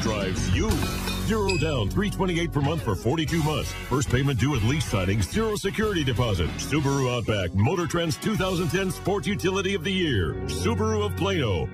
drives you. Zero down, 328 per month for 42 months. First payment due at lease signing, zero security deposit. Subaru Outback, Motor Trend's 2010 Sports Utility of the Year. Subaru of Plano.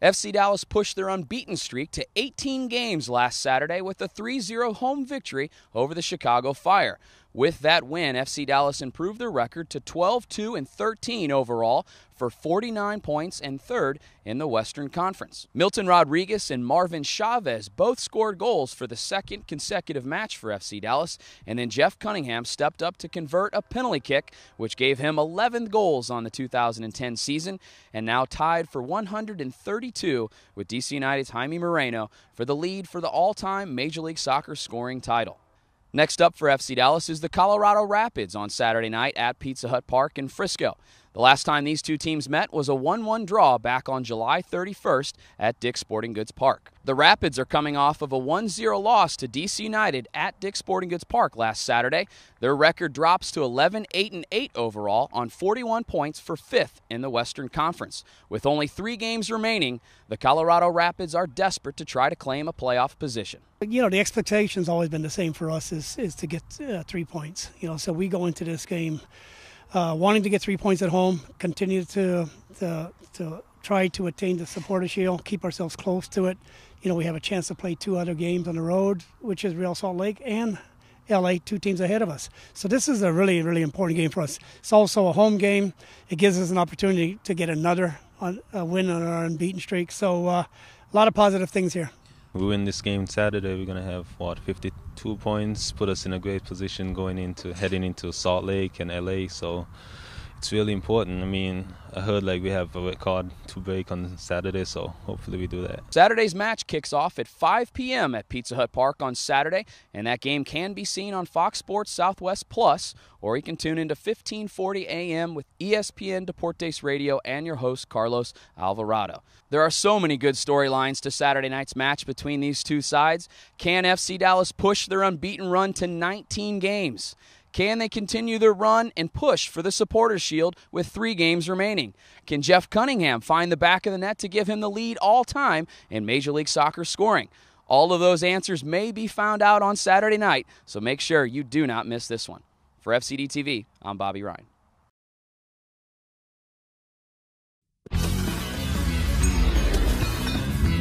FC Dallas pushed their unbeaten streak to 18 games last Saturday with a 3 0 home victory over the Chicago Fire. With that win, FC Dallas improved their record to 12 2 and 13 overall for 49 points and third in the Western Conference. Milton Rodriguez and Marvin Chavez both scored goals for the second consecutive match for FC Dallas, and then Jeff Cunningham stepped up to convert a penalty kick, which gave him 11 goals on the 2010 season, and now tied for 132 with DC United's Jaime Moreno for the lead for the all time Major League Soccer scoring title. Next up for FC Dallas is the Colorado Rapids on Saturday night at Pizza Hut Park in Frisco. The last time these two teams met was a 1 1 draw back on July 31st at Dick's Sporting Goods Park. The Rapids are coming off of a 1 0 loss to DC United at Dick's Sporting Goods Park last Saturday. Their record drops to 11 8 8 overall on 41 points for fifth in the Western Conference. With only three games remaining, the Colorado Rapids are desperate to try to claim a playoff position. You know, the expectation's always been the same for us is, is to get uh, three points. You know, so we go into this game uh, wanting to get three points at home, continue to, to, to try to attain the supporter shield, keep ourselves close to it. You know, we have a chance to play two other games on the road, which is Real Salt Lake and LA, two teams ahead of us. So this is a really, really important game for us. It's also a home game. It gives us an opportunity to get another on, uh, win on our unbeaten streak. So uh, a lot of positive things here we win this game Saturday, we're gonna have what 52 points, put us in a great position going into heading into Salt Lake and LA. So it's really important. I mean, I heard like we have a card to break on Saturday, so hopefully we do that. Saturday's match kicks off at 5 p.m. at Pizza Hut Park on Saturday, and that game can be seen on Fox Sports Southwest Plus, or you can tune into 1540 a.m. with ESPN Deportes Radio and your host Carlos Alvarado. There are so many good storylines to Saturday night's match between these two sides. Can FC Dallas push their unbeaten run to 19 games? Can they continue their run and push for the Supporters Shield with three games remaining? Can Jeff Cunningham find the back of the net to give him the lead all time in Major League Soccer scoring? All of those answers may be found out on Saturday night, so make sure you do not miss this one. For FCD TV, I'm Bobby Ryan.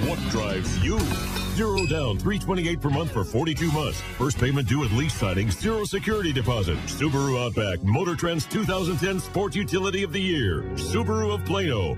What drives you? Zero down, 328 per month for 42 months. First payment due at lease signing, zero security deposit. Subaru Outback, Motor Trends 2010 Sport Utility of the Year. Subaru of Plano.